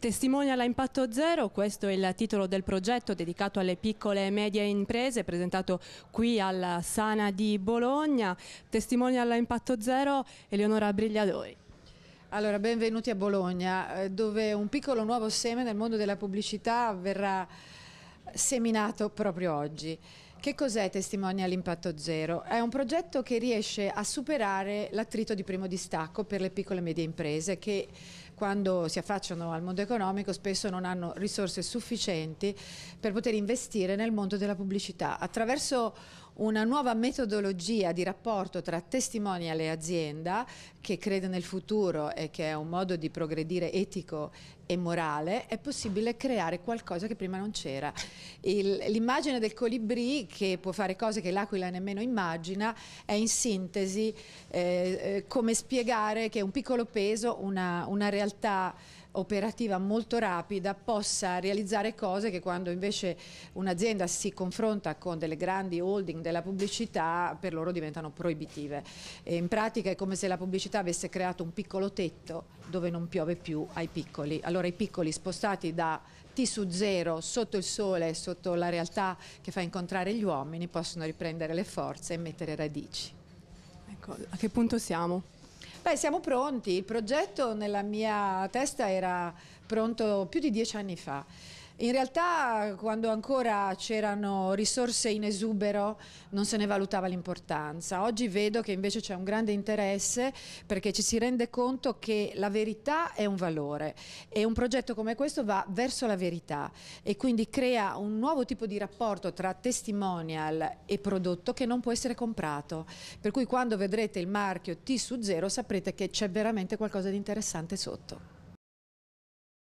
Testimonial a impatto zero, questo è il titolo del progetto dedicato alle piccole e medie imprese presentato qui alla Sana di Bologna. Testimonial a impatto zero, Eleonora Brigliadori. Allora, benvenuti a Bologna, eh, dove un piccolo nuovo seme nel mondo della pubblicità verrà seminato proprio oggi. Che cos'è Testimonia all'impatto zero? È un progetto che riesce a superare l'attrito di primo distacco per le piccole e medie imprese che quando si affacciano al mondo economico spesso non hanno risorse sufficienti per poter investire nel mondo della pubblicità. Attraverso una nuova metodologia di rapporto tra testimonial e azienda che crede nel futuro e che è un modo di progredire etico e morale, è possibile creare qualcosa che prima non c'era. L'immagine del colibrì che può fare cose che l'aquila nemmeno immagina è in sintesi eh, eh come spiegare che un piccolo peso, una, una realtà operativa molto rapida possa realizzare cose che quando invece un'azienda si confronta con delle grandi holding della pubblicità per loro diventano proibitive. E in pratica è come se la pubblicità avesse creato un piccolo tetto dove non piove più ai piccoli. Allora i piccoli spostati da T su zero sotto il sole, sotto la realtà che fa incontrare gli uomini possono riprendere le forze e mettere radici. Ecco, a che punto siamo? Beh, siamo pronti. Il progetto nella mia testa era pronto più di dieci anni fa. In realtà quando ancora c'erano risorse in esubero non se ne valutava l'importanza. Oggi vedo che invece c'è un grande interesse perché ci si rende conto che la verità è un valore e un progetto come questo va verso la verità e quindi crea un nuovo tipo di rapporto tra testimonial e prodotto che non può essere comprato. Per cui quando vedrete il marchio T su zero saprete che c'è veramente qualcosa di interessante sotto.